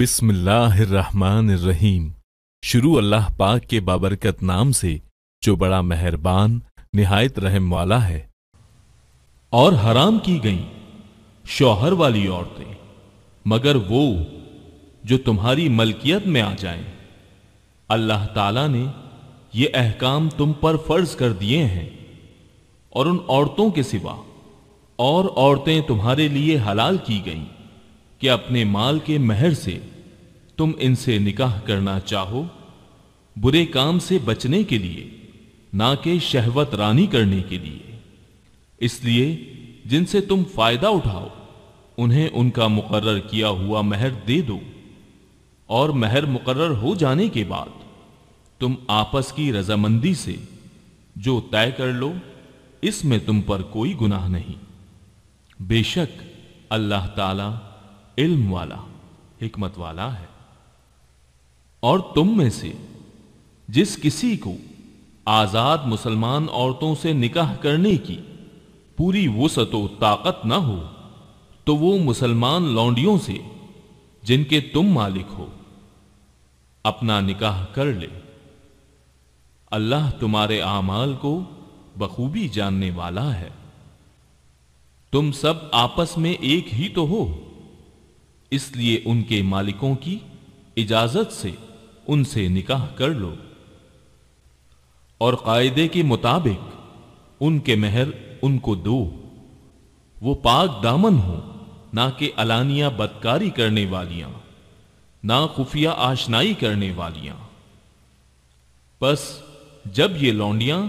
रहीम शुरू अल्लाह पाक के बाबरकत नाम से जो बड़ा मेहरबान निहायत रहम वाला है और हराम की गई शौहर वाली औरतें मगर वो जो तुम्हारी मलकियत में आ जाएं अल्लाह ताला ने ये अहकाम तुम पर फर्ज कर दिए हैं और उन औरतों के सिवा और औरतें तुम्हारे लिए हलाल की गईं कि अपने माल के महर से तुम इनसे निकाह करना चाहो बुरे काम से बचने के लिए ना के शहवत रानी करने के लिए इसलिए जिनसे तुम फायदा उठाओ उन्हें उनका मुकर्र किया हुआ महर दे दो और महर मुकर्र हो जाने के बाद तुम आपस की रजामंदी से जो तय कर लो इसमें तुम पर कोई गुनाह नहीं बेशक अल्लाह ताला इल्म वाला हिकमत वाला है और तुम में से जिस किसी को आजाद मुसलमान औरतों से निकाह करने की पूरी वसत ताकत ना हो तो वो मुसलमान लौंडियों से जिनके तुम मालिक हो अपना निकाह कर ले अल्लाह तुम्हारे आमाल को बखूबी जानने वाला है तुम सब आपस में एक ही तो हो इसलिए उनके मालिकों की इजाजत से उनसे निकाह कर लो और कायदे के मुताबिक उनके मेहर उनको दो वो पाक दामन हो ना कि अलानिया बदकारी करने वालियां ना खुफिया आशनाई करने वालियां बस जब ये लौंडियां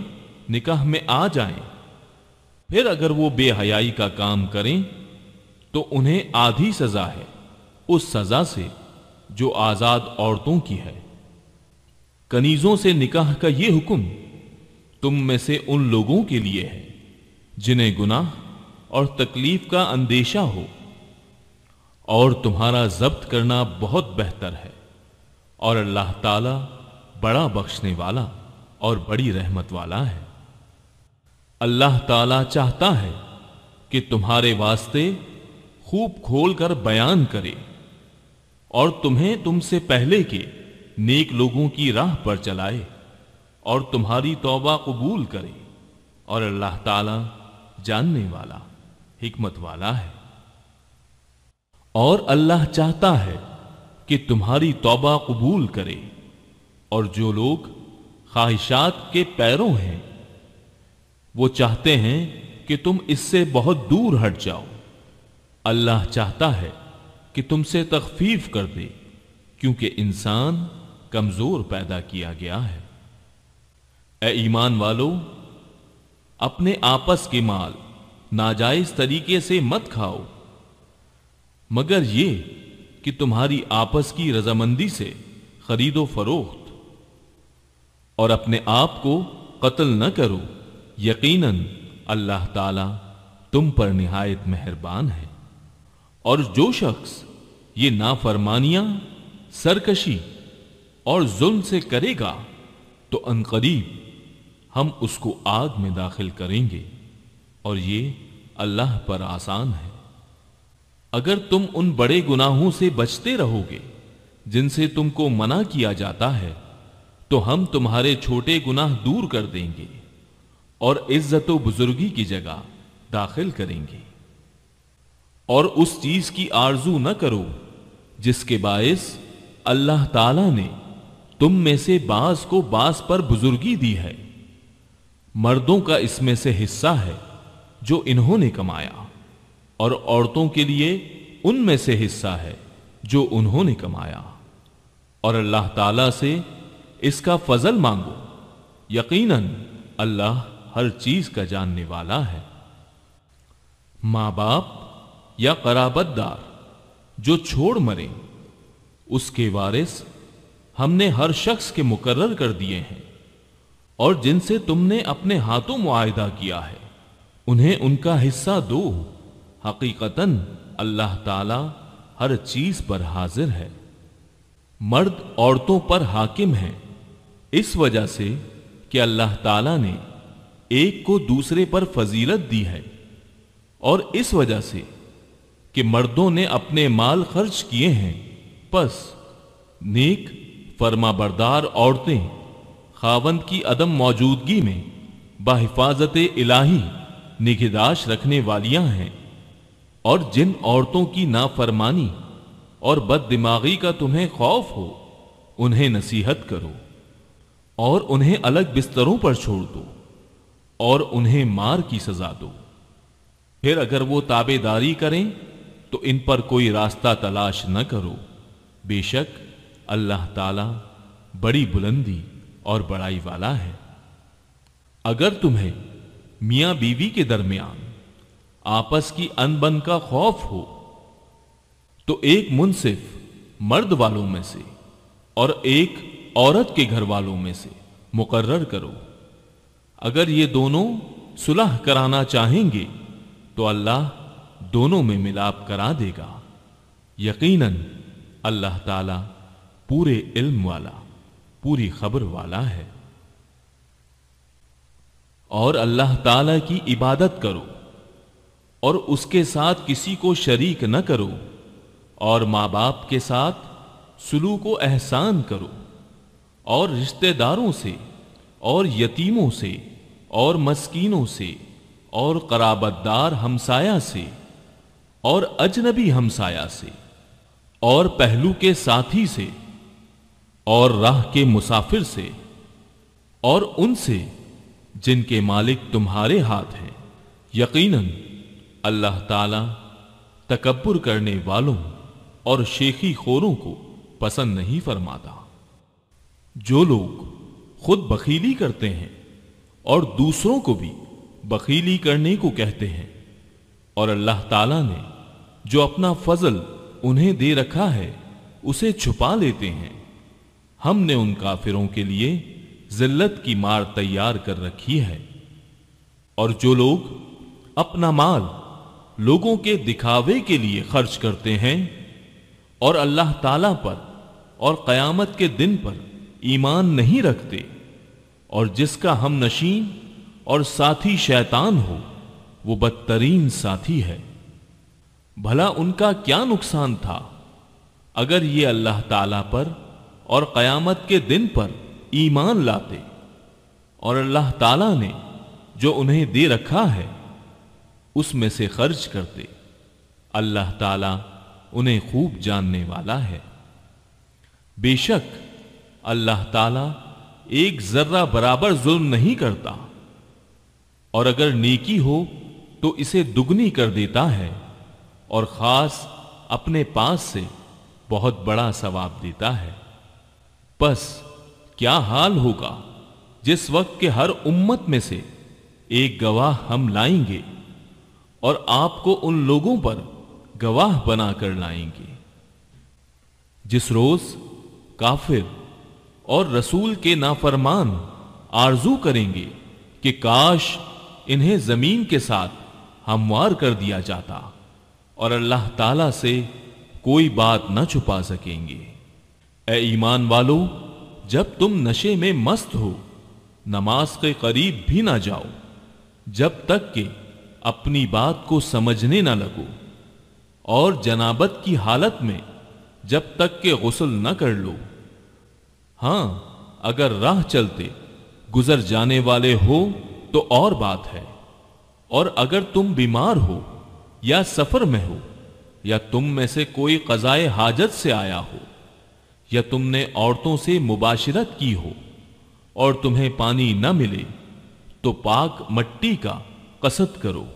निकाह में आ जाएं, फिर अगर वो बेहयाई का काम करें तो उन्हें आधी सजा है उस सजा से जो आजाद औरतों की है कनीजों से निकाह का यह हुक्म तुम में से उन लोगों के लिए है जिन्हें गुनाह और तकलीफ का अंदेशा हो और तुम्हारा जब्त करना बहुत बेहतर है और अल्लाह ताला बड़ा बख्शने वाला और बड़ी रहमत वाला है अल्लाह ताला चाहता है कि तुम्हारे वास्ते खूब खोल कर बयान करे और तुम्हें तुमसे पहले के नेक लोगों की राह पर चलाए और तुम्हारी तौबा कबूल करे और अल्लाह ताला जानने वाला हिकमत वाला है और अल्लाह चाहता है कि तुम्हारी तौबा कबूल करे और जो लोग ख्वाहिशात के पैरों हैं वो चाहते हैं कि तुम इससे बहुत दूर हट जाओ अल्लाह चाहता है कि तुमसे तखफीफ कर दे क्योंकि इंसान कमजोर पैदा किया गया है ए ईमान वालो अपने आपस के माल नाजायज तरीके से मत खाओ मगर ये कि तुम्हारी आपस की रजामंदी से खरीदो फरोख्त और अपने आप को कत्ल न करो यकीनन अल्लाह ताला तुम पर निहायत मेहरबान है और जो शख्स ये नाफरमानियां सरकशी और जुल्म से करेगा तो अनकरीब हम उसको आग में दाखिल करेंगे और ये अल्लाह पर आसान है अगर तुम उन बड़े गुनाहों से बचते रहोगे जिनसे तुमको मना किया जाता है तो हम तुम्हारे छोटे गुनाह दूर कर देंगे और इज्जत बुजुर्गी की जगह दाखिल करेंगे और उस चीज की आरजू न करो जिसके बायस अल्लाह ताला ने तुम में से बास को बास पर बुजुर्गी दी है मर्दों का इसमें से हिस्सा है जो इन्होंने कमाया और औरतों के लिए उनमें से हिस्सा है जो उन्होंने कमाया और अल्लाह ताला से इसका फजल मांगो यकीनन अल्लाह हर चीज का जानने वाला है मां बाप या कराबतदार जो छोड़ मरे उसके वारिस हमने हर शख्स के मुकर्र कर दिए हैं और जिनसे तुमने अपने हाथों मुआदा किया है उन्हें उनका हिस्सा दो हकीकतन अल्लाह ताला हर चीज पर हाजिर है मर्द औरतों पर हाकिम है इस वजह से कि अल्लाह ताला ने एक को दूसरे पर फजीलत दी है और इस वजह से कि मर्दों ने अपने माल खर्च किए हैं बस नेक बरदार औरतें खावंद की अदम मौजूदगी में बाहिफाजत इलाही निगहदाश रखने वालियां हैं और जिन औरतों की नाफरमानी और बद दिमागी का तुम्हें खौफ हो उन्हें नसीहत करो और उन्हें अलग बिस्तरों पर छोड़ दो और उन्हें मार की सजा दो फिर अगर वो ताबेदारी करें तो इन पर कोई रास्ता तलाश न करो बेशक अल्लाह ताला बड़ी बुलंदी और बड़ाई वाला है अगर तुम्हें मियां बीवी के दरमियान आपस की अनबन का खौफ हो तो एक मुनसिफ मर्द वालों में से और एक औरत के घर वालों में से मुकर्र करो अगर ये दोनों सुलह कराना चाहेंगे तो अल्लाह दोनों में मिलाप करा देगा यकीनन अल्लाह ताला पूरे इल्म वाला पूरी खबर वाला है और अल्लाह ताला की इबादत करो और उसके साथ किसी को शरीक न करो और माँ बाप के साथ सुलू को एहसान करो और रिश्तेदारों से और यतीमों से और मस्कीनों से और कराबतदार हमसाया से और अजनबी हमसाया से और पहलू के साथी से और राह के मुसाफिर से और उनसे जिनके मालिक तुम्हारे हाथ हैं यकीनन अल्लाह ताला तकबर करने वालों और शेखी खोरों को पसंद नहीं फरमाता जो लोग खुद बखीली करते हैं और दूसरों को भी बखीली करने को कहते हैं और अल्लाह ताला ने जो अपना फजल उन्हें दे रखा है उसे छुपा लेते हैं हमने उन काफिरों के लिए जिल्लत की मार तैयार कर रखी है और जो लोग अपना माल लोगों के दिखावे के लिए खर्च करते हैं और अल्लाह ताला पर और कयामत के दिन पर ईमान नहीं रखते और जिसका हम नशीन और साथी शैतान हो वो बदतरीन साथी है भला उनका क्या नुकसान था अगर ये अल्लाह ताला पर और क़यामत के दिन पर ईमान लाते और अल्लाह ताला ने जो उन्हें दे रखा है उसमें से खर्च करते अल्लाह ताला उन्हें खूब जानने वाला है बेशक अल्लाह ताला एक जर्रा बराबर जुल्म नहीं करता और अगर नेकी हो तो इसे दुगनी कर देता है और ख़ास अपने पास से बहुत बड़ा सवाब देता है बस क्या हाल होगा जिस वक्त के हर उम्मत में से एक गवाह हम लाएंगे और आपको उन लोगों पर गवाह बनाकर लाएंगे जिस रोज काफिर और रसूल के नाफरमान आरजू करेंगे कि काश इन्हें जमीन के साथ हमवार कर दिया जाता और अल्लाह ताला से कोई बात न छुपा सकेंगे ए ईमान वालो जब तुम नशे में मस्त हो नमाज के करीब भी ना जाओ जब तक कि अपनी बात को समझने ना लगो और जनाबत की हालत में जब तक के गसल न कर लो हाँ अगर राह चलते गुजर जाने वाले हो तो और बात है और अगर तुम बीमार हो या सफर में हो या तुम में से कोई कजाए हाजत से आया हो या तुमने औरतों से मुबाशरत की हो और तुम्हें पानी न मिले तो पाक मट्टी का कसत करो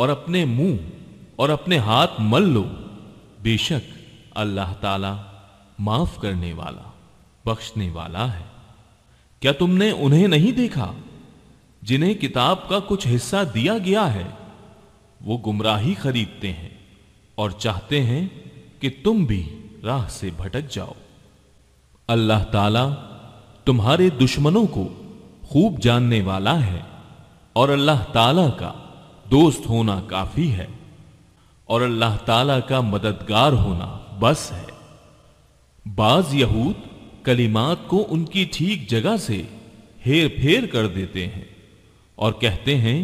और अपने मुंह और अपने हाथ मल लो बेशक अल्लाह ताला माफ करने वाला बख्शने वाला है क्या तुमने उन्हें नहीं देखा जिन्हें किताब का कुछ हिस्सा दिया गया है वो गुमराही खरीदते हैं और चाहते हैं कि तुम भी राह से भटक जाओ अल्लाह ताला तुम्हारे दुश्मनों को खूब जानने वाला है और अल्लाह ताला का दोस्त होना काफी है और अल्लाह ताला का मददगार होना बस है बाज यहूद कलिमात को उनकी ठीक जगह से हेर फेर कर देते हैं और कहते हैं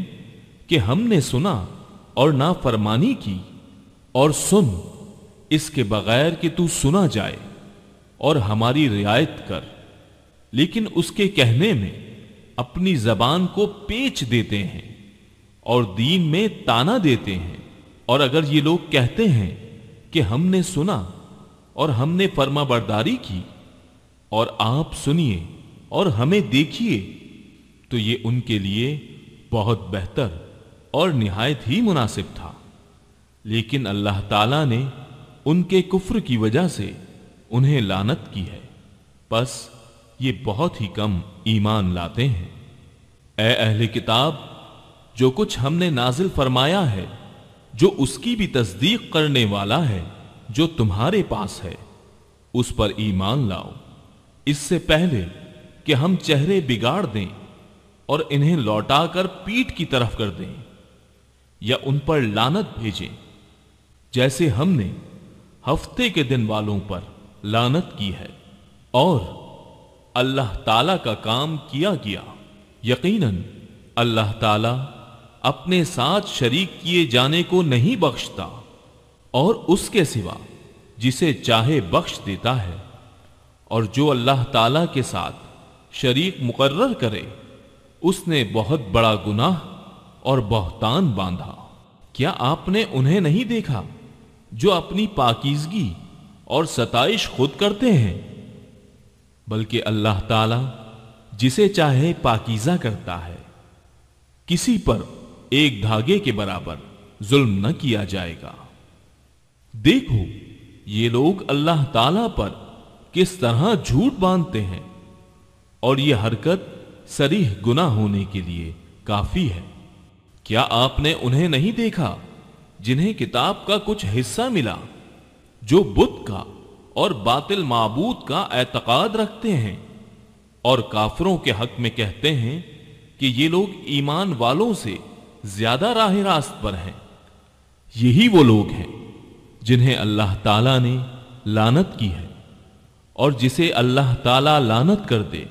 कि हमने सुना और ना फरमानी की और सुन इसके बगैर कि तू सुना जाए और हमारी रियायत कर लेकिन उसके कहने में अपनी जबान को पेच देते हैं और दीन में ताना देते हैं और अगर ये लोग कहते हैं कि हमने सुना और हमने फर्मा बरदारी की और आप सुनिए और हमें देखिए तो ये उनके लिए बहुत बेहतर और निहायत ही मुनासिब था लेकिन अल्लाह ताला ने उनके कुफ्र की वजह से उन्हें लानत की है बस ये बहुत ही कम ईमान लाते हैं ए अहले किताब जो कुछ हमने नाजिल फरमाया है जो उसकी भी तस्दीक करने वाला है जो तुम्हारे पास है उस पर ईमान लाओ इससे पहले कि हम चेहरे बिगाड़ दें और इन्हें लौटाकर पीठ की तरफ कर दें या उन पर लानत भेजें जैसे हमने हफ्ते के दिन वालों पर लानत की है और अल्लाह ताला का काम किया गया यकीनन अल्लाह ताला अपने साथ शरीक किए जाने को नहीं बख्शता और उसके सिवा जिसे चाहे बख्श देता है और जो अल्लाह ताला के साथ शरीक मुकर्र करे उसने बहुत बड़ा गुनाह और बहतान बांधा क्या आपने उन्हें नहीं देखा जो अपनी पाकिजगी और सताइश खुद करते हैं बल्कि अल्लाह ताला जिसे चाहे पाकिजा करता है किसी पर एक धागे के बराबर जुल्म न किया जाएगा देखो ये लोग अल्लाह ताला पर किस तरह झूठ बांधते हैं और ये हरकत सरीह गुना होने के लिए काफी है क्या आपने उन्हें नहीं देखा जिन्हें किताब का कुछ हिस्सा मिला जो बुद्ध का और बातिल माबूद का एतकाद रखते हैं और काफरों के हक में कहते हैं कि ये लोग ईमान वालों से ज्यादा राह रास्त पर हैं यही वो लोग हैं जिन्हें अल्लाह ताला ने लानत की है और जिसे अल्लाह ताला लानत कर दे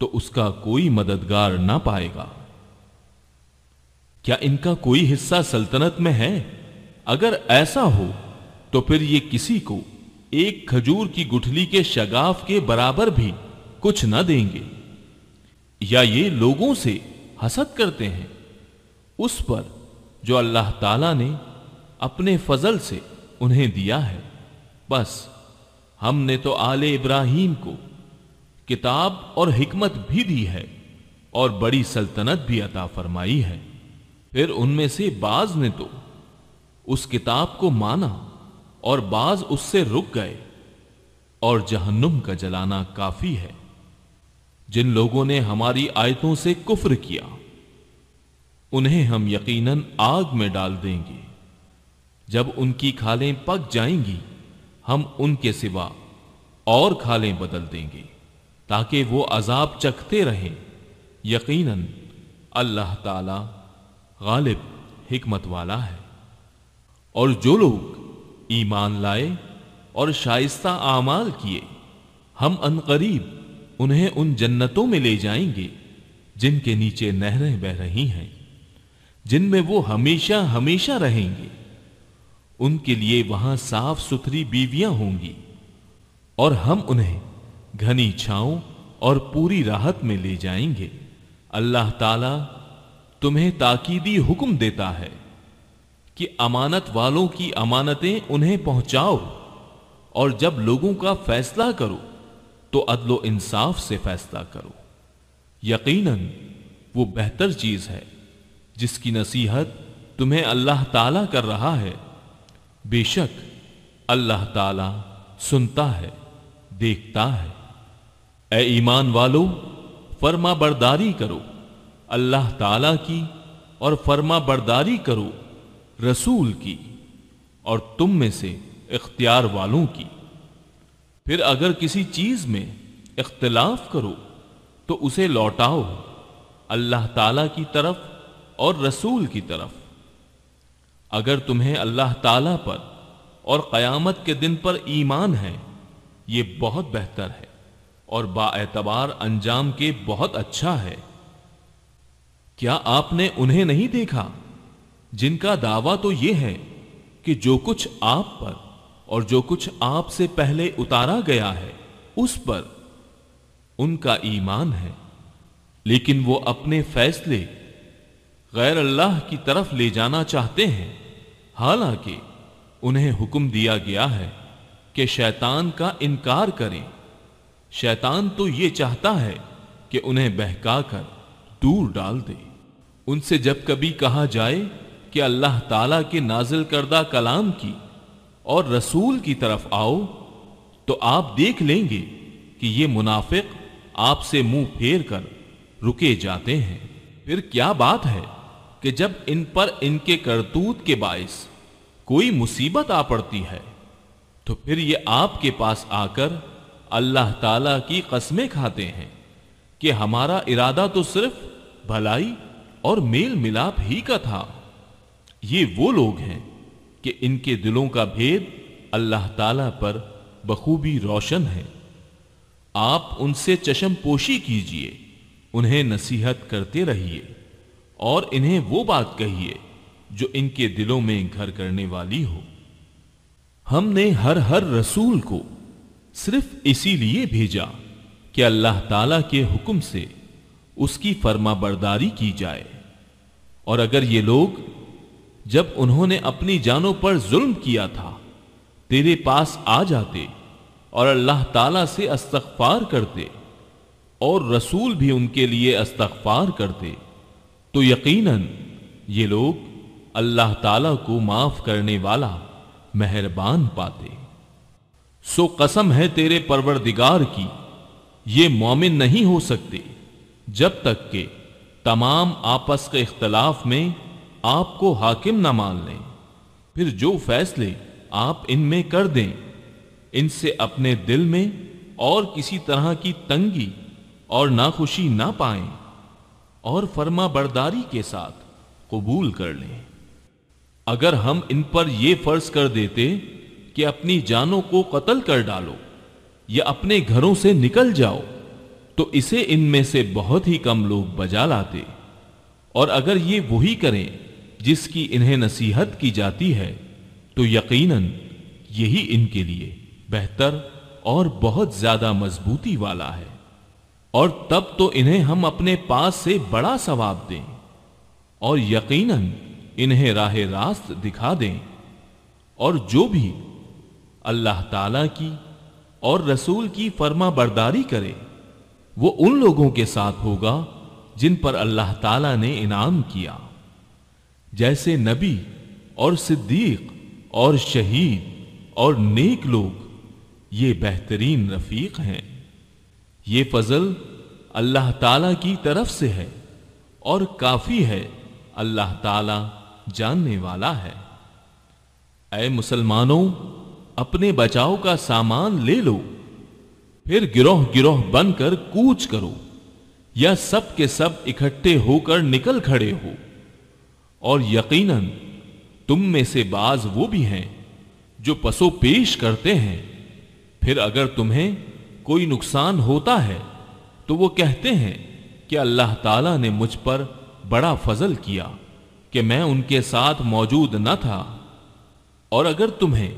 तो उसका कोई मददगार ना पाएगा क्या इनका कोई हिस्सा सल्तनत में है अगर ऐसा हो तो फिर ये किसी को एक खजूर की गुठली के शगाफ के बराबर भी कुछ न देंगे या ये लोगों से हसद करते हैं उस पर जो अल्लाह ताला ने अपने फजल से उन्हें दिया है बस हमने तो आले इब्राहिम को किताब और हिकमत भी दी है और बड़ी सल्तनत भी अता फरमाई है फिर उनमें से बाज ने तो उस किताब को माना और बाज उससे रुक गए और जहन्नुम का जलाना काफी है जिन लोगों ने हमारी आयतों से कुफ्र किया उन्हें हम यकीनन आग में डाल देंगे जब उनकी खालें पक जाएंगी हम उनके सिवा और खालें बदल देंगे ताकि वो अजाब चखते रहें यकीनन अल्लाह ताला गालिब हिकमत वाला है और जो लोग ईमान लाए और शाइस्ता आमाल किए हम अनकरीब उन्हें उन जन्नतों में ले जाएंगे जिनके नीचे नहरें बह रही हैं जिनमें वो हमेशा हमेशा रहेंगे उनके लिए वहां साफ सुथरी बीवियां होंगी और हम उन्हें घनी छाओं और पूरी राहत में ले जाएंगे अल्लाह ताला तुम्हें ताकीदी हुक्म देता है कि अमानत वालों की अमानतें उन्हें पहुंचाओ और जब लोगों का फैसला करो तो अदलो इंसाफ से फैसला करो यकीनन वो बेहतर चीज है जिसकी नसीहत तुम्हें अल्लाह ताला कर रहा है बेशक अल्लाह ताला सुनता है देखता है ए ईमान वालो फर्मा बरदारी करो अल्लाह ताला की और फर्मा बरदारी करो रसूल की और तुम में से इख्तियार वालों की फिर अगर किसी चीज़ में इख्तलाफ करो तो उसे लौटाओ अल्लाह ताला की तरफ और रसूल की तरफ अगर तुम्हें अल्लाह ताला पर और क़यामत के दिन पर ईमान है ये बहुत बेहतर है और बातबार अंजाम के बहुत अच्छा है क्या आपने उन्हें नहीं देखा जिनका दावा तो यह है कि जो कुछ आप पर और जो कुछ आपसे पहले उतारा गया है उस पर उनका ईमान है लेकिन वो अपने फैसले गैर अल्लाह की तरफ ले जाना चाहते हैं हालांकि उन्हें हुक्म दिया गया है कि शैतान का इनकार करें शैतान तो ये चाहता है कि उन्हें बहकाकर दूर डाल दे उनसे जब कभी कहा जाए कि अल्लाह ताला के नाजिल करदा कलाम की और रसूल की तरफ आओ तो आप देख लेंगे कि ये मुनाफिक आपसे मुंह फेर कर रुके जाते हैं फिर क्या बात है कि जब इन पर इनके करतूत के बायस कोई मुसीबत आ पड़ती है तो फिर ये आपके पास आकर अल्लाह ताला की कस्में खाते हैं कि हमारा इरादा तो सिर्फ भलाई और मेल मिलाप ही का था ये वो लोग हैं कि इनके दिलों का भेद अल्लाह ताला पर बखूबी रोशन है आप उनसे चशम पोशी कीजिए उन्हें नसीहत करते रहिए और इन्हें वो बात कहिए जो इनके दिलों में घर करने वाली हो हमने हर हर रसूल को सिर्फ इसीलिए भेजा कि अल्लाह ताला के हुक्म से उसकी फर्माबरदारी की जाए और अगर ये लोग जब उन्होंने अपनी जानों पर जुल्म किया था तेरे पास आ जाते और अल्लाह ताला से अस्तगफार करते और रसूल भी उनके लिए अस्तगफार करते तो यकीनन ये लोग अल्लाह ताला को माफ करने वाला मेहरबान पाते सो कसम है तेरे परवरदिगार की ये मोमिन नहीं हो सकते जब तक के तमाम आपस के इख्तलाफ में आपको हाकिम ना मान लें फिर जो फैसले आप इनमें कर दें इनसे अपने दिल में और किसी तरह की तंगी और नाखुशी ना पाए और फर्मा बरदारी के साथ कबूल कर लें अगर हम इन पर यह फर्ज कर देते कि अपनी जानों को कत्ल कर डालो या अपने घरों से निकल जाओ तो इसे इनमें से बहुत ही कम लोग बजा लाते और अगर ये वही करें जिसकी इन्हें नसीहत की जाती है तो यकीनन यही इनके लिए बेहतर और बहुत ज्यादा मजबूती वाला है और तब तो इन्हें हम अपने पास से बड़ा सवाब दें और यकीनन इन्हें राह रास्त दिखा दें और जो भी अल्लाह ताला की और रसूल की फर्मा बरदारी करे वो उन लोगों के साथ होगा जिन पर अल्लाह ताला ने इनाम किया जैसे नबी और सिद्दीक और शहीद और नेक लोग ये बेहतरीन रफीक हैं ये फजल अल्लाह ताला की तरफ से है और काफी है अल्लाह ताला जानने वाला है अय मुसलमानों अपने बचाव का सामान ले लो फिर गिरोह गिरोह बनकर कूच करो या सब के सब इकट्ठे होकर निकल खड़े हो और यकीनन तुम में से बाज वो भी हैं जो पसो पेश करते हैं फिर अगर तुम्हें कोई नुकसान होता है तो वो कहते हैं कि अल्लाह ताला ने मुझ पर बड़ा फजल किया कि मैं उनके साथ मौजूद न था और अगर तुम्हें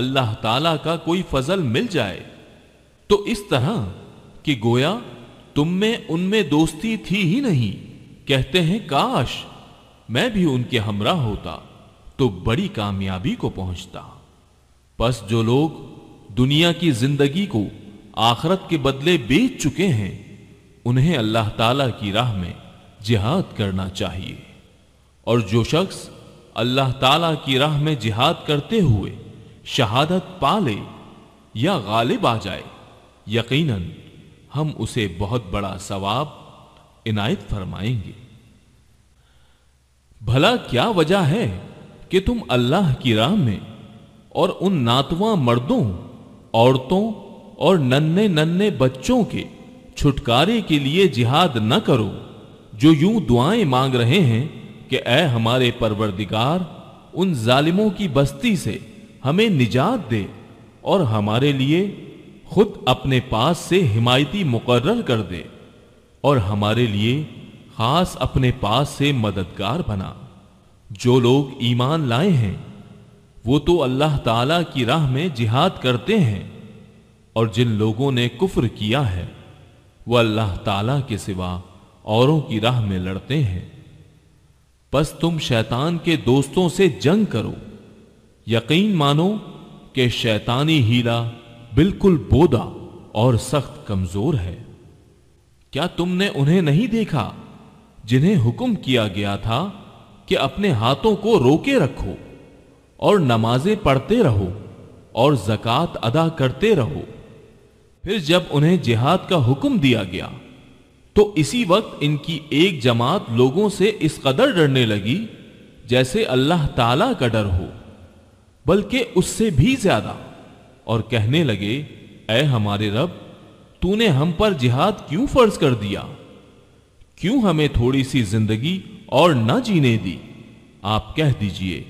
अल्लाह ताला का कोई फजल मिल जाए तो इस तरह कि गोया तुम में उनमें दोस्ती थी ही नहीं कहते हैं काश मैं भी उनके हमरा होता तो बड़ी कामयाबी को पहुंचता बस जो लोग दुनिया की जिंदगी को आखरत के बदले बेच चुके हैं उन्हें अल्लाह ताला की राह में जिहाद करना चाहिए और जो शख्स अल्लाह ताला की राह में जिहाद करते हुए शहादत पा ले या गालिब आ जाए यकीनन हम उसे बहुत बड़ा सवाब इनायत फरमाएंगे भला क्या वजह है कि तुम अल्लाह की राह में और उन नातवा मर्दों औरतों और नन्हे नन्हे बच्चों के छुटकारे के लिए जिहाद न करो जो यूं दुआएं मांग रहे हैं कि ऐ हमारे परवरदिगार उन जालिमों की बस्ती से हमें निजात दे और हमारे लिए खुद अपने पास से हिमायती मुकर्र कर दे और हमारे लिए खास अपने पास से मददगार बना जो लोग ईमान लाए हैं वो तो अल्लाह ताला की राह में जिहाद करते हैं और जिन लोगों ने कुफ्र किया है वह अल्लाह ताला के सिवा औरों की राह में लड़ते हैं बस तुम शैतान के दोस्तों से जंग करो यकीन मानो कि शैतानी हीला बिल्कुल बोदा और सख्त कमजोर है क्या तुमने उन्हें नहीं देखा जिन्हें हुक्म किया गया था कि अपने हाथों को रोके रखो और नमाजें पढ़ते रहो और जक़ात अदा करते रहो फिर जब उन्हें जिहाद का हुक्म दिया गया तो इसी वक्त इनकी एक जमात लोगों से इस कदर डरने लगी जैसे अल्लाह ताला का डर हो बल्कि उससे भी ज्यादा और कहने लगे ऐ हमारे रब तूने हम पर जिहाद क्यों फर्ज कर दिया क्यों हमें थोड़ी सी जिंदगी और न जीने दी आप कह दीजिए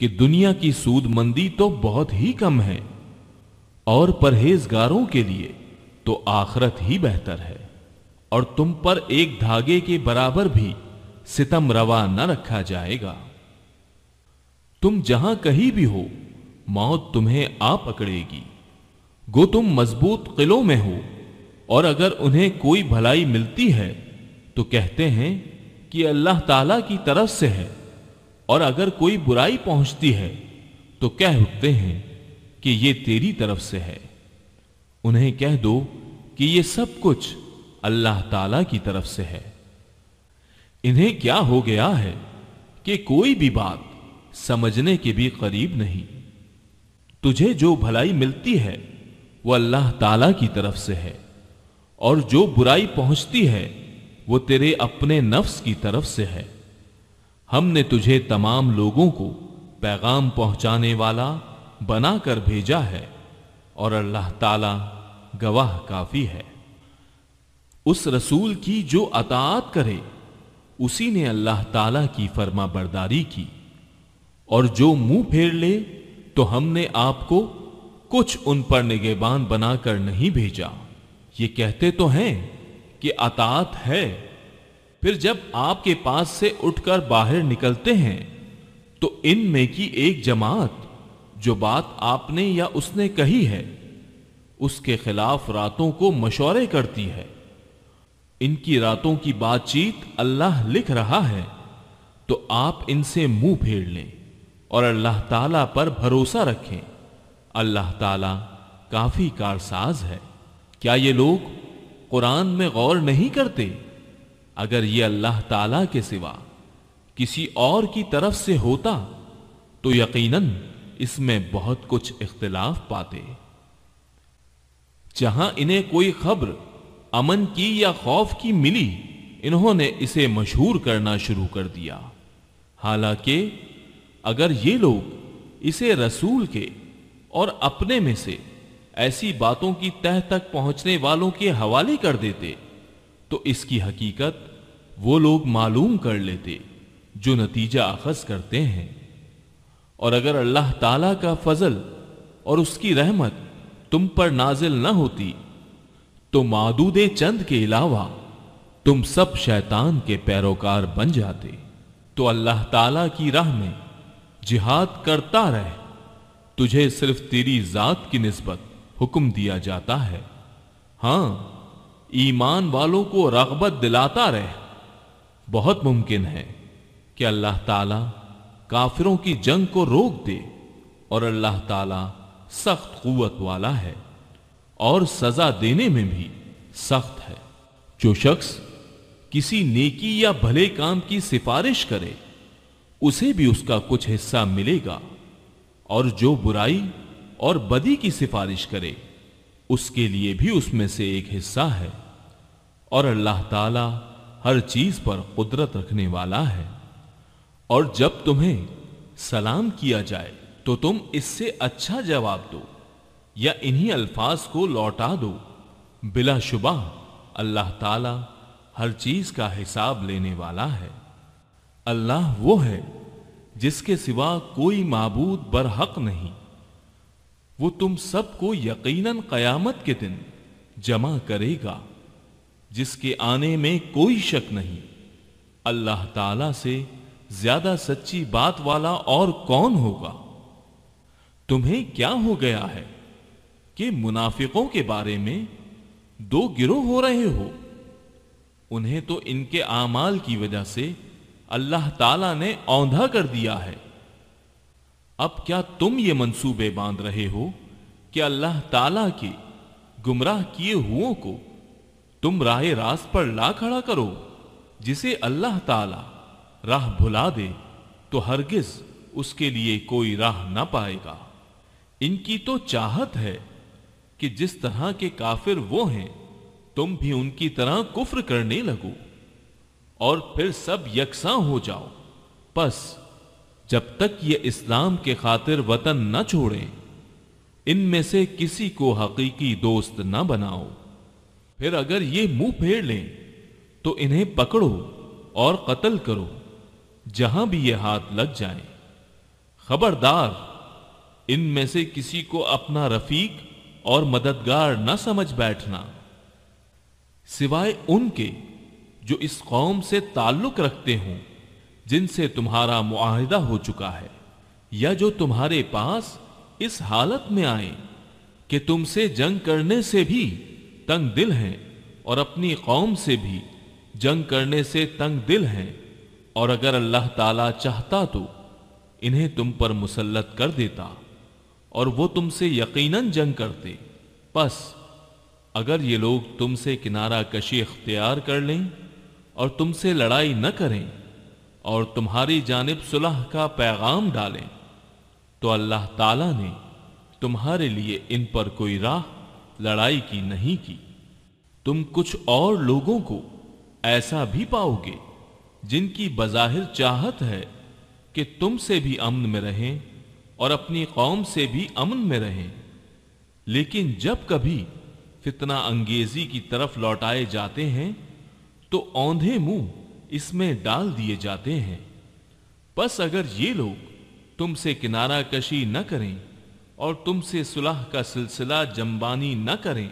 कि दुनिया की सूद मंदी तो बहुत ही कम है और परहेजगारों के लिए तो आखरत ही बेहतर है और तुम पर एक धागे के बराबर भी सितम रवा न रखा जाएगा तुम जहां कहीं भी हो मौत तुम्हें आ पकड़ेगी गो तुम मजबूत किलों में हो और अगर उन्हें कोई भलाई मिलती है तो कहते हैं कि अल्लाह ताला की तरफ से है और अगर कोई बुराई पहुंचती है तो कह उठते हैं कि ये तेरी तरफ से है उन्हें कह दो कि ये सब कुछ अल्लाह ताला की तरफ से है इन्हें क्या हो गया है कि कोई भी बात समझने के भी करीब नहीं तुझे जो भलाई मिलती है वो अल्लाह ताला की तरफ से है और जो बुराई पहुंचती है वो तेरे अपने नफ्स की तरफ से है हमने तुझे तमाम लोगों को पैगाम पहुंचाने वाला बनाकर भेजा है और अल्लाह ताला गवाह काफी है उस रसूल की जो अतात करे उसी ने अल्लाह ताला की फर्मा बरदारी की और जो मुंह फेर ले तो हमने आपको कुछ उन पर निगेबान बनाकर नहीं भेजा ये कहते तो हैं कि अतात है फिर जब आपके पास से उठकर बाहर निकलते हैं तो इनमें की एक जमात जो बात आपने या उसने कही है उसके खिलाफ रातों को मशोरे करती है इनकी रातों की बातचीत अल्लाह लिख रहा है तो आप इनसे मुंह फेर लें और अल्लाह ताला पर भरोसा रखें अल्लाह ताला काफी कारसाज है क्या ये लोग कुरान में गौर नहीं करते अगर ये अल्लाह ताला के सिवा किसी और की तरफ से होता तो यकीनन इसमें बहुत कुछ इख्तलाफ पाते जहां इन्हें कोई खबर अमन की या खौफ की मिली इन्होंने इसे मशहूर करना शुरू कर दिया हालांकि अगर ये लोग इसे रसूल के और अपने में से ऐसी बातों की तह तक पहुंचने वालों के हवाले कर देते तो इसकी हकीकत वो लोग मालूम कर लेते जो नतीजा अखज करते हैं और अगर अल्लाह ताला का फजल और उसकी रहमत तुम पर नाजिल न होती तो मादूद चंद के अलावा तुम सब शैतान के पैरोकार बन जाते तो अल्लाह ताला की राह में जिहाद करता रह तुझे सिर्फ तेरी जात की नस्बत हुक्म दिया जाता है हां ईमान वालों को रगबत दिलाता रह बहुत मुमकिन है कि अल्लाह ताला काफिरों की जंग को रोक दे और अल्लाह ताला सख्त कुवत वाला है और सजा देने में भी सख्त है जो शख्स किसी नेकी या भले काम की सिफारिश करे उसे भी उसका कुछ हिस्सा मिलेगा और जो बुराई और बदी की सिफारिश करे उसके लिए भी उसमें से एक हिस्सा है और अल्लाह ताला हर चीज पर कुदरत रखने वाला है और जब तुम्हें सलाम किया जाए तो तुम इससे अच्छा जवाब दो या इन्हीं अल्फाज को लौटा दो बिलाशुबा अल्लाह ताला हर चीज का हिसाब लेने वाला है अल्लाह वो है जिसके सिवा कोई मबूद बरहक नहीं वो तुम सबको यकीनन कयामत के दिन जमा करेगा जिसके आने में कोई शक नहीं अल्लाह ताला से ज्यादा सच्ची बात वाला और कौन होगा तुम्हें क्या हो गया है कि मुनाफिकों के बारे में दो गिरोह हो रहे हो उन्हें तो इनके आमाल की वजह से अल्लाह ताला ने औंधा कर दिया है अब क्या तुम ये मंसूबे बांध रहे हो कि अल्लाह ताला के गुमराह किए हुओं को तुम राह रास पर ला खड़ा करो जिसे अल्लाह ताला राह भुला दे तो हरगिज उसके लिए कोई राह ना पाएगा इनकी तो चाहत है कि जिस तरह के काफिर वो हैं तुम भी उनकी तरह कुफ्र करने लगो और फिर सब यकसा हो जाओ बस जब तक ये इस्लाम के खातिर वतन न छोड़ें इनमें से किसी को हकीकी दोस्त न बनाओ फिर अगर ये मुंह फेर लें तो इन्हें पकड़ो और कत्ल करो जहां भी ये हाथ लग जाए खबरदार इनमें से किसी को अपना रफीक और मददगार न समझ बैठना सिवाय उनके जो इस कौम से ताल्लुक रखते हों जिनसे तुम्हारा मुआहदा हो चुका है या जो तुम्हारे पास इस हालत में आए कि तुमसे जंग करने से भी तंग दिल हैं और अपनी कौम से भी जंग करने से तंग दिल हैं और अगर अल्लाह ताला चाहता तो इन्हें तुम पर मुसलत कर देता और वो तुमसे यकीनन जंग करते बस अगर ये लोग तुमसे किनारा कशी इख्तियार कर लें और तुमसे लड़ाई न करें और तुम्हारी जानब सुलह का पैगाम डालें तो अल्लाह ताला ने तुम्हारे लिए इन पर कोई राह लड़ाई की नहीं की तुम कुछ और लोगों को ऐसा भी पाओगे जिनकी बज़ाहिर चाहत है कि तुमसे भी अमन में रहें और अपनी कौम से भी अमन में रहें लेकिन जब कभी फितना अंगेजी की तरफ लौटाए जाते हैं तो औंधे मुंह इसमें डाल दिए जाते हैं बस अगर ये लोग तुमसे किनारा कशी न करें और तुमसे सुलह का सिलसिला जम्बानी न करें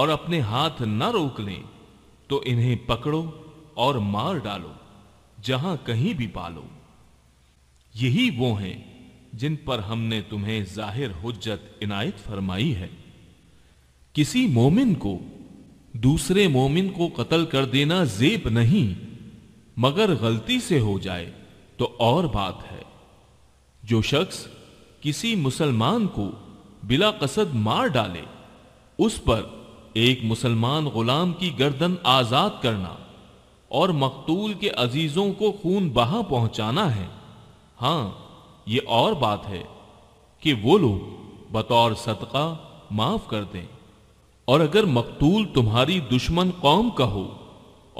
और अपने हाथ न रोक लें तो इन्हें पकड़ो और मार डालो जहां कहीं भी पालो यही वो हैं जिन पर हमने तुम्हें जाहिर हुज्जत इनायत फरमाई है किसी मोमिन को दूसरे मोमिन को कत्ल कर देना जेब नहीं मगर गलती से हो जाए तो और बात है जो शख्स किसी मुसलमान को बिला कसद मार डाले उस पर एक मुसलमान गुलाम की गर्दन आजाद करना और मकतूल के अजीजों को खून बहा पहुंचाना है हाँ ये और बात है कि वो लोग बतौर सदका माफ कर दें और अगर मकतूल तुम्हारी दुश्मन कौम का हो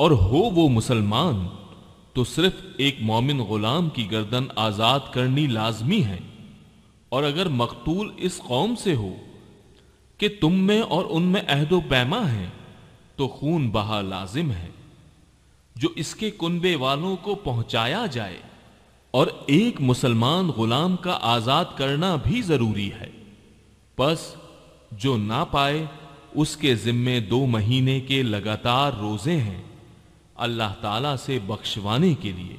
और हो वो मुसलमान तो सिर्फ एक मोमिन गुलाम की गर्दन आज़ाद करनी लाजमी है और अगर मकतूल इस कौम से हो कि तुम में और उनमें अहदो पैमा है तो खून बहा लाजिम है जो इसके कुनबे वालों को पहुंचाया जाए और एक मुसलमान गुलाम का आज़ाद करना भी ज़रूरी है बस जो ना पाए उसके जिम्मे दो महीने के लगातार रोजे हैं अल्लाह ताला से बख्शवाने के लिए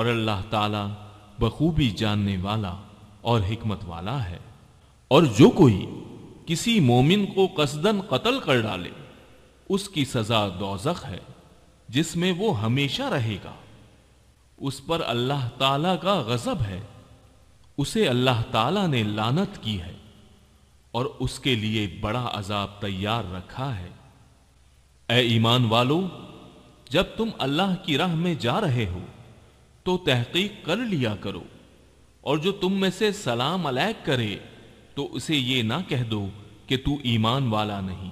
और अल्लाह ताला बखूबी जानने वाला और हिकमत वाला है और जो कोई किसी मोमिन को कसदन कत्ल कर डाले उसकी सजा दोजक है जिसमें वो हमेशा रहेगा उस पर अल्लाह ताला का गजब है उसे अल्लाह ताला ने लानत की है और उसके लिए बड़ा अजाब तैयार रखा है ए ईमान वालो जब तुम अल्लाह की राह में जा रहे हो तो तहकीक कर लिया करो और जो तुम में से सलाम अलैक करे तो उसे ये ना कह दो कि तू ईमान वाला नहीं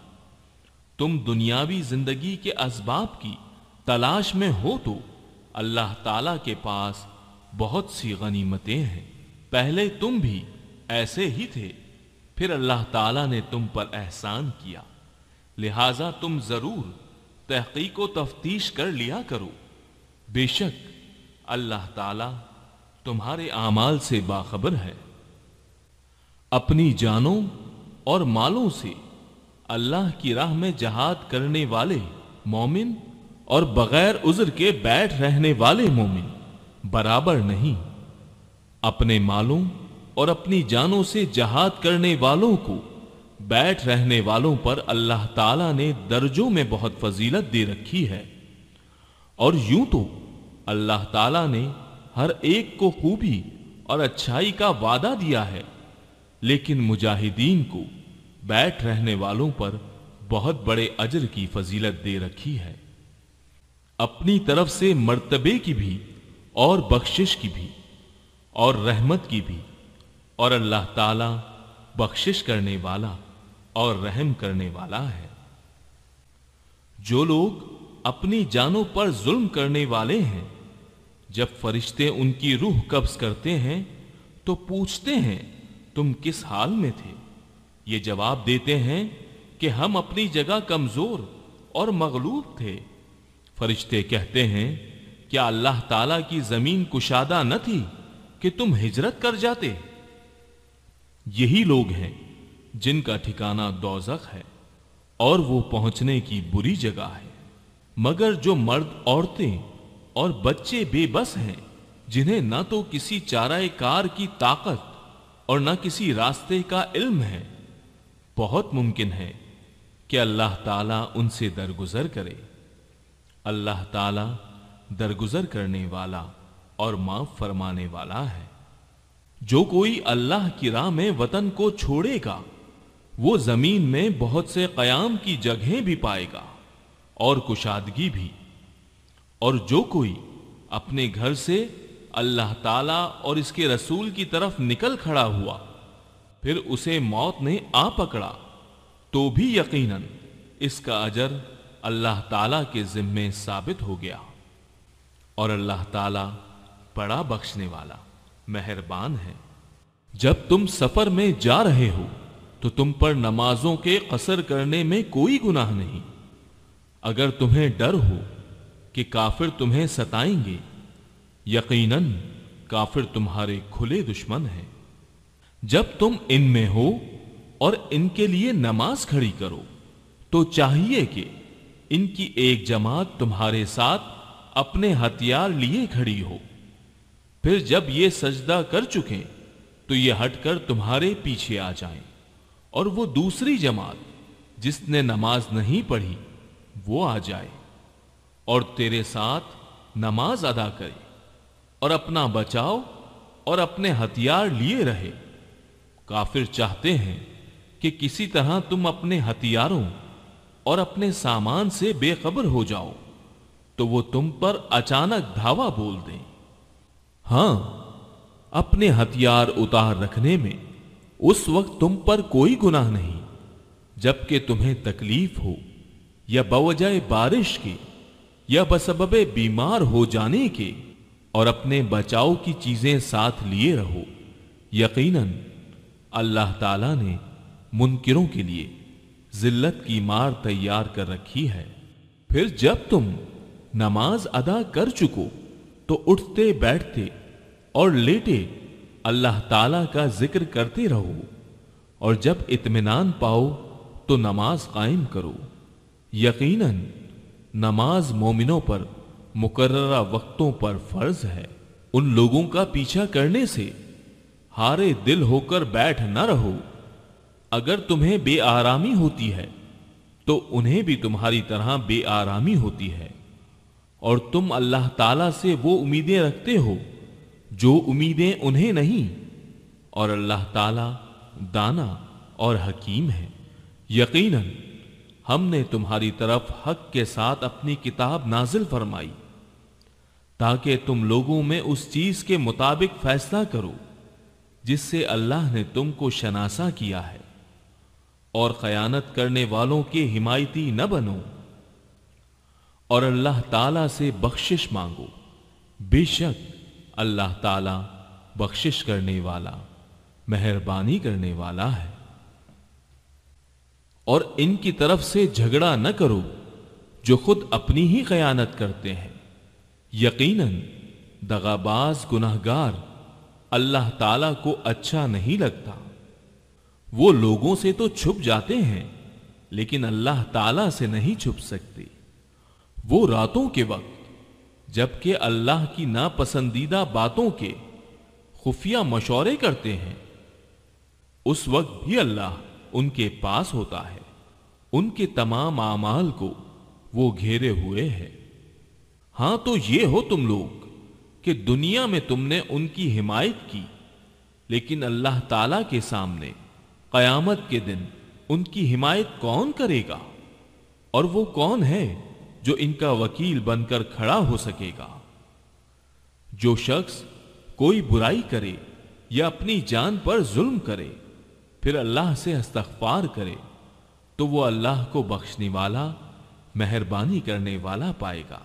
तुम दुनियावी जिंदगी के असबाब की तलाश में हो तो अल्लाह ताला के पास बहुत सी गनीमतें हैं पहले तुम भी ऐसे ही थे फिर अल्लाह ताला ने तुम पर एहसान किया लिहाजा तुम जरूर तहकीक व तफ्तीश कर लिया करो बेशक अल्लाह ताला तुम्हारे आमाल से बाखबर है अपनी जानों और मालों से अल्लाह की राह में जहाद करने वाले मोमिन और बगैर उजर के बैठ रहने वाले मोमिन बराबर नहीं अपने मालों और अपनी जानों से जहाद करने वालों को बैठ रहने वालों पर अल्लाह ताला ने दर्जों में बहुत फजीलत दे रखी है और यूं तो अल्लाह ताला ने हर एक को खूबी और अच्छाई का वादा दिया है लेकिन मुजाहिदीन को बैठ रहने वालों पर बहुत बड़े अजर की फजीलत दे रखी है अपनी तरफ से मर्तबे की भी और बख्शिश की भी और रहमत की भी और अल्लाह ताला बख्शिश करने वाला और रहम करने वाला है जो लोग अपनी जानों पर जुल्म करने वाले हैं जब फरिश्ते उनकी रूह कब्ज करते हैं तो पूछते हैं तुम किस हाल में थे ये जवाब देते हैं कि हम अपनी जगह कमजोर और मगलूब थे फरिश्ते कहते हैं क्या अल्लाह ताला की जमीन कुशादा न थी कि तुम हिजरत कर जाते यही लोग हैं जिनका ठिकाना दोजक है और वो पहुंचने की बुरी जगह है मगर जो मर्द औरतें और बच्चे बेबस हैं जिन्हें ना तो किसी चाराए कार की ताकत और ना किसी रास्ते का इल्म है बहुत मुमकिन है कि अल्लाह ताला उनसे दरगुजर करे अल्लाह ताला दरगुजर करने वाला और माफ फरमाने वाला है जो कोई अल्लाह की राह में वतन को छोड़ेगा वो जमीन में बहुत से कयाम की जगह भी पाएगा और कुशादगी भी और जो कोई अपने घर से अल्लाह ताला और इसके रसूल की तरफ निकल खड़ा हुआ फिर उसे मौत ने आ पकड़ा तो भी यकीनन इसका अजर अल्लाह ताला के जिम्मे साबित हो गया और अल्लाह ताला बड़ा बख्शने वाला मेहरबान है जब तुम सफर में जा रहे हो तो तुम पर नमाजों के कसर करने में कोई गुनाह नहीं अगर तुम्हें डर हो कि काफिर तुम्हें सताएंगे यकीनन काफिर तुम्हारे खुले दुश्मन हैं जब तुम इनमें हो और इनके लिए नमाज खड़ी करो तो चाहिए कि इनकी एक जमात तुम्हारे साथ अपने हथियार लिए खड़ी हो फिर जब ये सजदा कर चुके तो ये हटकर तुम्हारे पीछे आ जाएं और वो दूसरी जमात जिसने नमाज नहीं पढ़ी वो आ जाए और तेरे साथ नमाज अदा करे और अपना बचाओ और अपने हथियार लिए रहे काफिर चाहते हैं कि किसी तरह तुम अपने हथियारों और अपने सामान से बेखबर हो जाओ तो वो तुम पर अचानक धावा बोल दें हां अपने हथियार उतार रखने में उस वक्त तुम पर कोई गुनाह नहीं जबकि तुम्हें तकलीफ हो या बवजह बारिश की या बसब बीमार हो जाने के और अपने बचाव की चीजें साथ लिए रहो यकीनन अल्लाह ताला ने मुनकरों के लिए जिल्लत की मार तैयार कर रखी है फिर जब तुम नमाज अदा कर चुको तो उठते बैठते और लेटे अल्लाह ताला का जिक्र करते रहो और जब इतमान पाओ तो नमाज कायम करो यकीनन नमाज मोमिनों पर मुकर्रा वक्तों पर फर्ज है उन लोगों का पीछा करने से हारे दिल होकर बैठ न रहो अगर तुम्हें बे आरामी होती है तो उन्हें भी तुम्हारी तरह बेआरामी होती है और तुम अल्लाह ताला से वो उम्मीदें रखते हो जो उम्मीदें उन्हें नहीं और अल्लाह ताला दाना और हकीम है यकीनन हमने तुम्हारी तरफ हक के साथ अपनी किताब नाजिल फरमाई ताकि तुम लोगों में उस चीज के मुताबिक फैसला करो जिससे अल्लाह ने तुमको शनासा किया है और खयानत करने वालों के हिमायती न बनो और अल्लाह ताला से बख्शिश मांगो बेशक अल्लाह ताला बख्शिश करने वाला मेहरबानी करने वाला है और इनकी तरफ से झगड़ा न करो जो खुद अपनी ही खयानत करते हैं यकीनन दगाबाज गुनाहगार अल्लाह ताला को अच्छा नहीं लगता वो लोगों से तो छुप जाते हैं लेकिन अल्लाह ताला से नहीं छुप सकते वो रातों के वक्त जबकि अल्लाह की नापसंदीदा बातों के खुफिया मशौरे करते हैं उस वक्त भी अल्लाह उनके पास होता है उनके तमाम आमाल को वो घेरे हुए है हां तो ये हो तुम लोग कि दुनिया में तुमने उनकी हिमायत की लेकिन अल्लाह ताला के सामने कयामत के दिन उनकी हिमायत कौन करेगा और वो कौन है जो इनका वकील बनकर खड़ा हो सकेगा जो शख्स कोई बुराई करे या अपनी जान पर जुल्म करे फिर अल्लाह से हस्तखार करे तो वो अल्लाह को बख्शने वाला मेहरबानी करने वाला पाएगा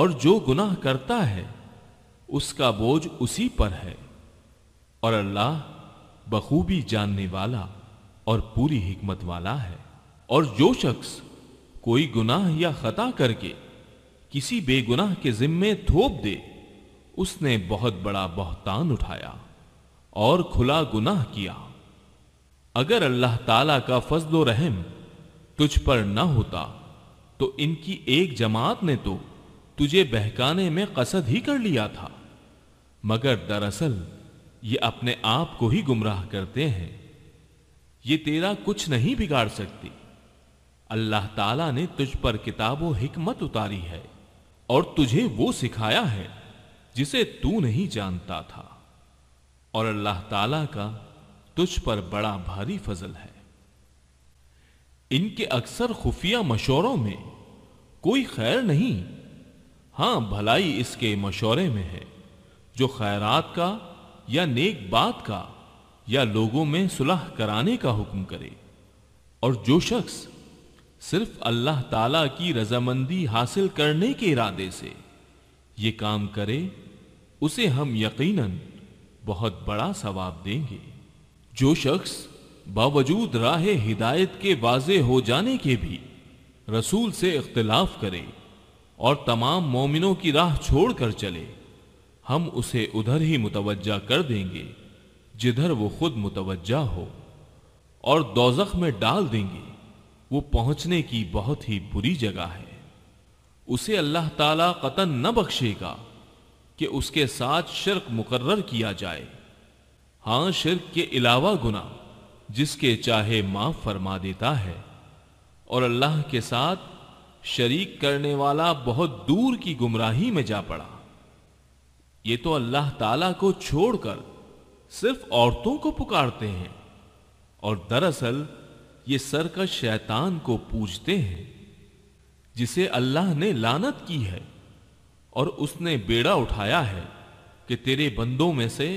और जो गुनाह करता है उसका बोझ उसी पर है और अल्लाह बखूबी जानने वाला और पूरी हिकमत वाला है और जो शख्स कोई गुनाह या खता करके किसी बेगुनाह के जिम्मे थोप दे उसने बहुत बड़ा बहतान उठाया और खुला गुनाह किया अगर अल्लाह ताला का फजलो रहम तुझ पर न होता तो इनकी एक जमात ने तो तुझे बहकाने में कसद ही कर लिया था मगर दरअसल ये अपने आप को ही गुमराह करते हैं ये तेरा कुछ नहीं बिगाड़ सकती अल्लाह ताला ने तुझ पर किताब हिकमत उतारी है और तुझे वो सिखाया है जिसे तू नहीं जानता था और अल्लाह ताला का तुझ पर बड़ा भारी फजल है इनके अक्सर खुफिया मशोरों में कोई खैर नहीं हाँ भलाई इसके मशोरे में है जो खैरात का या नेक बात का या लोगों में सुलह कराने का हुक्म करे और जो शख्स सिर्फ अल्लाह ताला की रजामंदी हासिल करने के इरादे से ये काम करे उसे हम यकीनन बहुत बड़ा सवाब देंगे जो शख्स बावजूद राह हिदायत के वाजे हो जाने के भी रसूल से इख्तलाफ करे और तमाम मोमिनों की राह छोड़कर चले हम उसे उधर ही मुतवजा कर देंगे जिधर वो खुद मुतवजा हो और दोजख में डाल देंगे वो पहुंचने की बहुत ही बुरी जगह है उसे अल्लाह ताला कतन न बख्शेगा कि उसके साथ शिरक मुकर्र किया जाए हां शिरक के अलावा गुना जिसके चाहे माफ फरमा देता है और अल्लाह के साथ शरीक करने वाला बहुत दूर की गुमराही में जा पड़ा ये तो अल्लाह ताला को छोड़कर सिर्फ औरतों को पुकारते हैं और दरअसल ये सरकश शैतान को पूजते हैं जिसे अल्लाह ने लानत की है और उसने बेड़ा उठाया है कि तेरे बंदों में से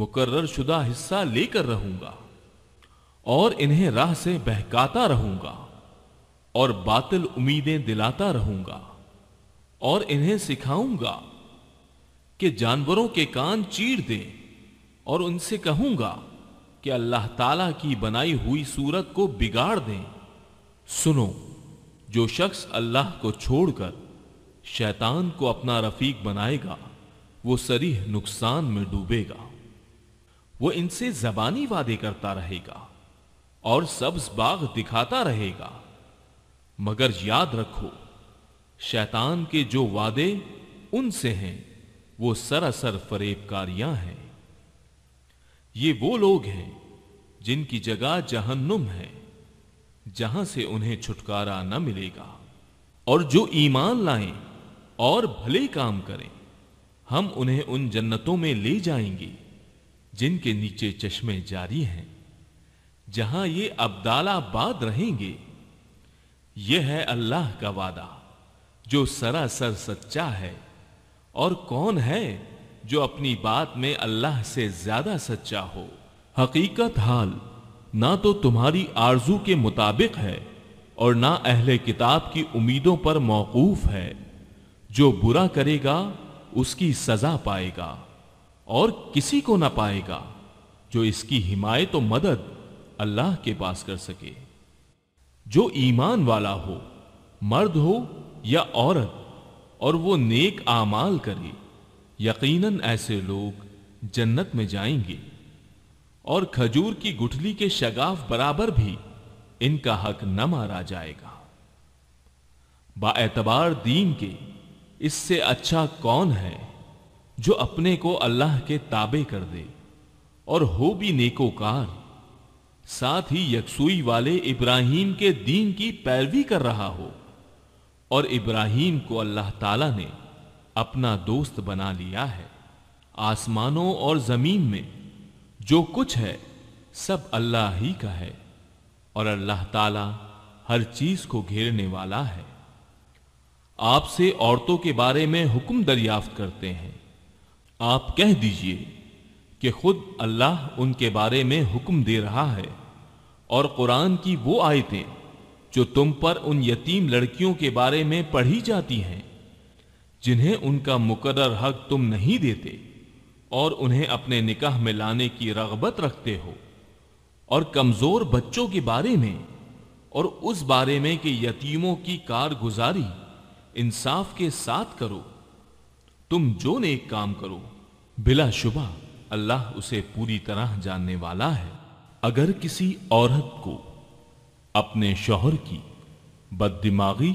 मुकर्र शुदा हिस्सा लेकर रहूंगा और इन्हें राह से बहकाता रहूंगा और बातिल उम्मीदें दिलाता रहूंगा और इन्हें सिखाऊंगा कि जानवरों के कान चीर दें और उनसे कहूंगा कि अल्लाह ताला की बनाई हुई सूरत को बिगाड़ दें सुनो जो शख्स अल्लाह को छोड़कर शैतान को अपना रफीक बनाएगा वो सरीह नुकसान में डूबेगा वो इनसे जबानी वादे करता रहेगा और सब्ज बाग दिखाता रहेगा मगर याद रखो शैतान के जो वादे उनसे हैं वो सरासर फरेबकारियां हैं ये वो लोग हैं जिनकी जगह जहन्नुम है जहां से उन्हें छुटकारा न मिलेगा और जो ईमान लाएं और भले काम करें हम उन्हें उन जन्नतों में ले जाएंगे जिनके नीचे चश्मे जारी हैं जहां ये अब्दालाबाद रहेंगे यह है अल्लाह का वादा जो सरासर सच्चा है और कौन है जो अपनी बात में अल्लाह से ज्यादा सच्चा हो हकीकत हाल ना तो तुम्हारी आरजू के मुताबिक है और ना अहले किताब की उम्मीदों पर मौकूफ है जो बुरा करेगा उसकी सजा पाएगा और किसी को ना पाएगा जो इसकी हिमायत और मदद अल्लाह के पास कर सके जो ईमान वाला हो मर्द हो या औरत और वो नेक आमाल करे यकीनन ऐसे लोग जन्नत में जाएंगे और खजूर की गुठली के शगाफ बराबर भी इनका हक न मारा जाएगा बातबार दीन के इससे अच्छा कौन है जो अपने को अल्लाह के ताबे कर दे और हो भी नेकोकार साथ ही यकसुई वाले इब्राहिम के दीन की पैरवी कर रहा हो और इब्राहिम को अल्लाह ताला ने अपना दोस्त बना लिया है आसमानों और जमीन में जो कुछ है सब अल्लाह ही का है और अल्लाह ताला हर चीज को घेरने वाला है आपसे औरतों के बारे में हुक्म दरियाफ्त करते हैं आप कह दीजिए कि खुद अल्लाह उनके बारे में हुक्म दे रहा है और कुरान की वो आयतें जो तुम पर उन यतीम लड़कियों के बारे में पढ़ी जाती हैं जिन्हें उनका मुकर्र हक तुम नहीं देते और उन्हें अपने निकाह में लाने की रगबत रखते हो और कमजोर बच्चों के बारे में और उस बारे में कि यतीमों की कारगुजारी इंसाफ के साथ करो तुम जो नेक काम करो बिला शुबा अल्लाह उसे पूरी तरह जानने वाला है अगर किसी औरत को अपने शोहर की बददिमागी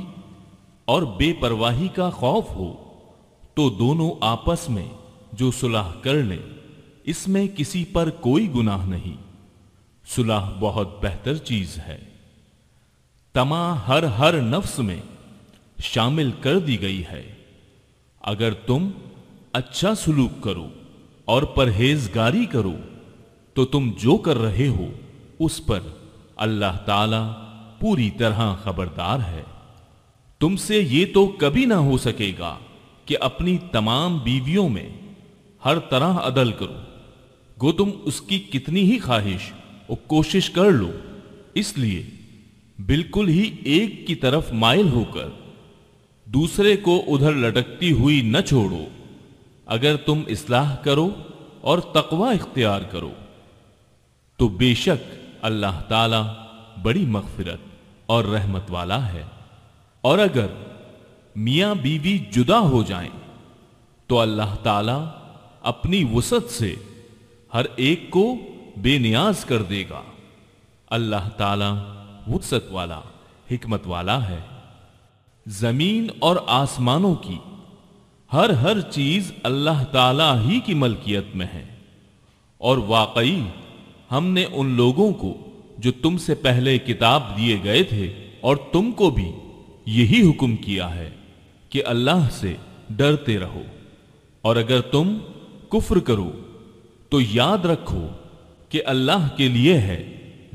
और बेपरवाही का खौफ हो तो दोनों आपस में जो सुलह कर ले इसमें किसी पर कोई गुनाह नहीं सुलह बहुत बेहतर चीज है तमा हर हर नफ्स में शामिल कर दी गई है अगर तुम अच्छा सुलूक करो और परहेजगारी करो तो तुम जो कर रहे हो उस पर अल्लाह ताला पूरी तरह खबरदार है तुमसे ये तो कभी ना हो सकेगा कि अपनी तमाम बीवियों में हर तरह अदल करो गो तुम उसकी कितनी ही ख्वाहिश और कोशिश कर लो इसलिए बिल्कुल ही एक की तरफ माइल होकर दूसरे को उधर लटकती हुई न छोड़ो अगर तुम इसलाह करो और तकवा इख्तियार करो तो बेशक अल्लाह ताला बड़ी मगफिरत और रहमत वाला है और अगर मिया बीवी जुदा हो जाएं, तो अल्लाह ताला अपनी वसत से हर एक को बेनियाज कर देगा अल्लाह ताला वसत वाला हिकमत वाला है जमीन और आसमानों की हर हर चीज अल्लाह ताला ही की मलकियत में है और वाकई हमने उन लोगों को जो तुमसे पहले किताब दिए गए थे और तुमको भी यही हुक्म किया है कि अल्लाह से डरते रहो और अगर तुम कुफ्र करो तो याद रखो कि अल्लाह के लिए है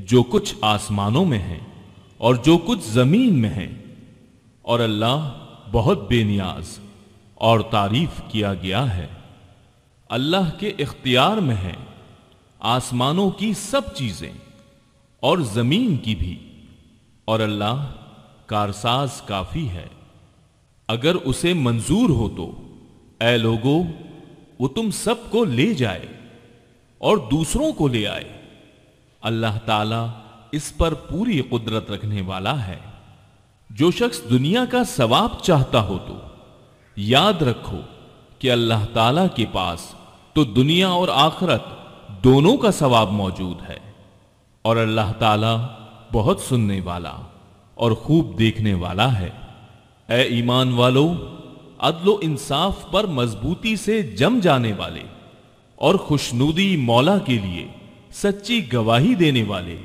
जो कुछ आसमानों में है और जो कुछ जमीन में है और अल्लाह बहुत बेनियाज और तारीफ किया गया है अल्लाह के इख्तियार में है आसमानों की सब चीजें और जमीन की भी और अल्लाह कारसाज काफी है अगर उसे मंजूर हो तो ए लोगो वो तुम सबको ले जाए और दूसरों को ले आए अल्लाह ताला इस पर पूरी कुदरत रखने वाला है जो शख्स दुनिया का सवाब चाहता हो तो याद रखो कि अल्लाह ताला के पास तो दुनिया और आखरत दोनों का सवाब मौजूद है और अल्लाह ताला बहुत सुनने वाला और खूब देखने वाला है ए ईमान वालो अदलो इंसाफ पर मजबूती से जम जाने वाले और खुशनुदी मौला के लिए सच्ची गवाही देने वाले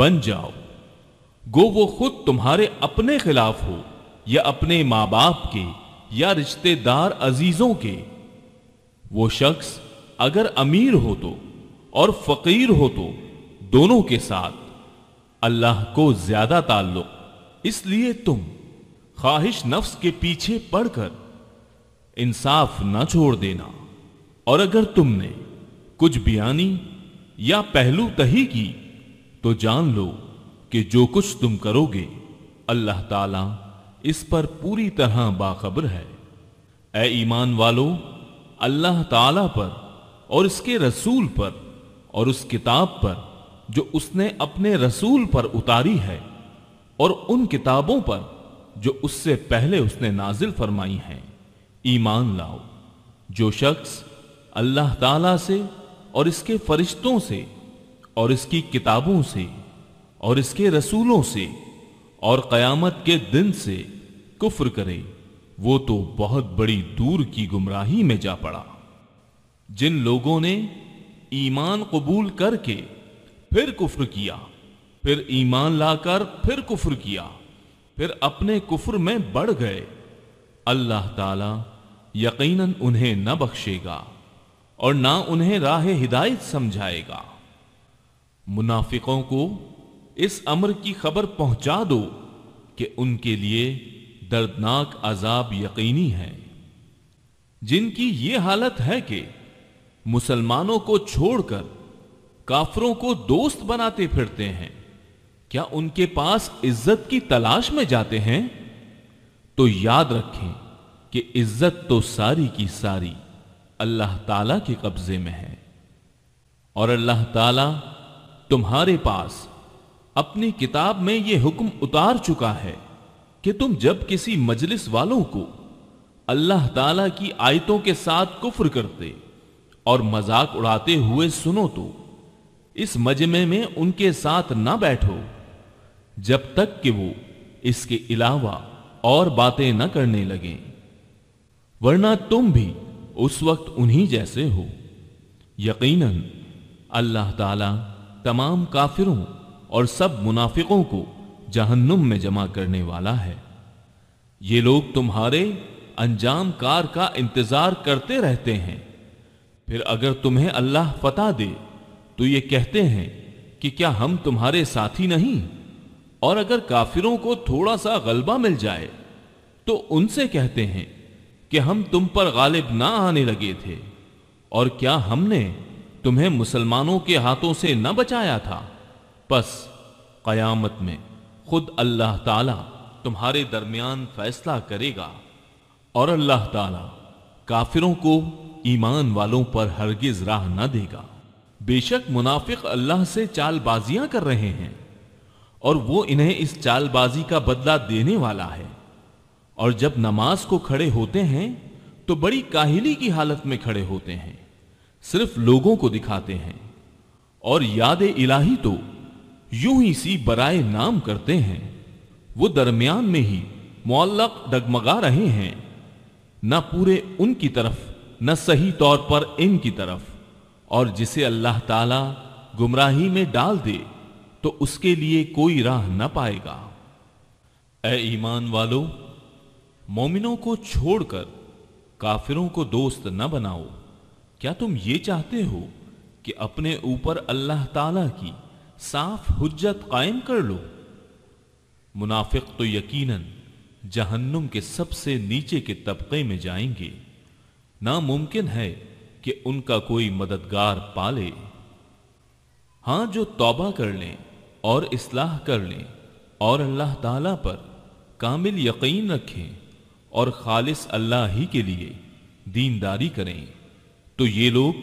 बन जाओ गो वो खुद तुम्हारे अपने खिलाफ हो या अपने माँ बाप के या रिश्तेदार अजीजों के वो शख्स अगर अमीर हो तो और फकीर हो तो दोनों के साथ अल्लाह को ज्यादा ताल्लुक़ इसलिए तुम ख्वाहिश नफ्स के पीछे पड़कर इंसाफ ना छोड़ देना और अगर तुमने कुछ बयानी या पहलू तही की तो जान लो कि जो कुछ तुम करोगे अल्लाह ताला इस पर पूरी तरह बाखबर है ए ईमान वालों अल्लाह ताला पर और इसके रसूल पर और उस किताब पर जो उसने अपने रसूल पर उतारी है और उन किताबों पर जो उससे पहले उसने नाजिल फरमाई हैं ईमान लाओ जो शख्स अल्लाह ताला से और इसके फरिश्तों से और इसकी किताबों से और इसके रसूलों से और क़यामत के दिन से कुफ्र करे वो तो बहुत बड़ी दूर की गुमराही में जा पड़ा जिन लोगों ने ईमान कबूल करके फिर कुफ्र किया फिर ईमान लाकर फिर कुफर किया फिर अपने कुफर में बढ़ गए अल्लाह ताला यकीनन उन्हें न बख्शेगा और ना उन्हें राह हिदायत समझाएगा मुनाफिकों को इस अमर की खबर पहुंचा दो कि उनके लिए दर्दनाक अजाब यकीनी है जिनकी ये हालत है कि मुसलमानों को छोड़कर काफरों को दोस्त बनाते फिरते हैं क्या उनके पास इज्जत की तलाश में जाते हैं तो याद रखें कि इज्जत तो सारी की सारी अल्लाह ताला के कब्जे में है और अल्लाह ताला तुम्हारे पास अपनी किताब में यह हुक्म उतार चुका है कि तुम जब किसी मजलिस वालों को अल्लाह ताला की आयतों के साथ कुफ्र करते और मजाक उड़ाते हुए सुनो तो इस मजमे में उनके साथ ना बैठो जब तक कि वो इसके अलावा और बातें न करने लगे वरना तुम भी उस वक्त उन्हीं जैसे हो यकीनन अल्लाह ताला तमाम काफिरों और सब मुनाफिकों को जहन्नुम में जमा करने वाला है ये लोग तुम्हारे अंजाम कार का इंतजार करते रहते हैं फिर अगर तुम्हें अल्लाह फता दे तो ये कहते हैं कि क्या हम तुम्हारे साथी नहीं और अगर काफिरों को थोड़ा सा गलबा मिल जाए तो उनसे कहते हैं कि हम तुम पर गालिब ना आने लगे थे और क्या हमने तुम्हें मुसलमानों के हाथों से न बचाया था बस कयामत में खुद अल्लाह ताला तुम्हारे दरमियान फैसला करेगा और अल्लाह ताला काफिरों को ईमान वालों पर हरगिज राह ना देगा बेशक मुनाफिक अल्लाह से चालबाजियां कर रहे हैं और वो इन्हें इस चालबाजी का बदला देने वाला है और जब नमाज को खड़े होते हैं तो बड़ी काहिली की हालत में खड़े होते हैं सिर्फ लोगों को दिखाते हैं और याद इलाही तो यूं ही सी बराए नाम करते हैं वो दरमियान में ही मोल्लक डगमगा रहे हैं न पूरे उनकी तरफ न सही तौर पर इनकी तरफ और जिसे अल्लाह ताला गुमराही में डाल दे तो उसके लिए कोई राह न पाएगा ए ईमान वालों मोमिनों को छोड़कर काफिरों को दोस्त न बनाओ क्या तुम ये चाहते हो कि अपने ऊपर अल्लाह ताला की साफ हुज्जत कायम कर लो मुनाफिक तो यकीनन जहन्नुम के सबसे नीचे के तबके में जाएंगे नामुमकिन है कि उनका कोई मददगार पाले हां जो तौबा कर लें और इसलाह कर लें और अल्लाह ताला पर कामिल यकीन रखें और खालिस अल्लाह ही के लिए दीनदारी करें तो ये लोग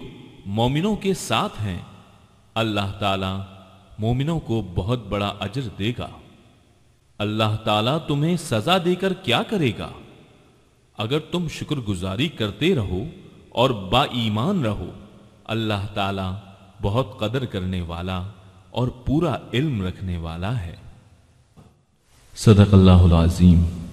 मोमिनों के साथ हैं अल्लाह ताला मोमिनों को बहुत बड़ा अजर देगा अल्लाह ताला तुम्हें सजा देकर क्या करेगा अगर तुम शुक्रगुजारी करते रहो और बाईमान रहो अल्लाह ताला बहुत कदर करने वाला और पूरा इल्म रखने वाला है सदक अल्लाह अजीम